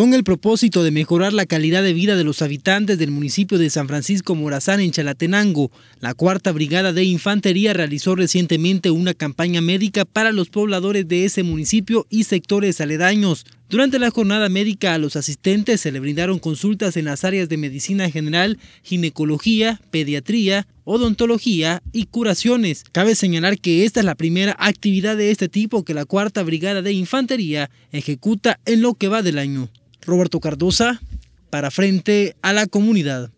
Con el propósito de mejorar la calidad de vida de los habitantes del municipio de San Francisco Morazán en Chalatenango, la Cuarta Brigada de Infantería realizó recientemente una campaña médica para los pobladores de ese municipio y sectores aledaños. Durante la jornada médica a los asistentes se le brindaron consultas en las áreas de medicina general, ginecología, pediatría, odontología y curaciones. Cabe señalar que esta es la primera actividad de este tipo que la Cuarta Brigada de Infantería ejecuta en lo que va del año. Roberto Cardosa para frente a la comunidad.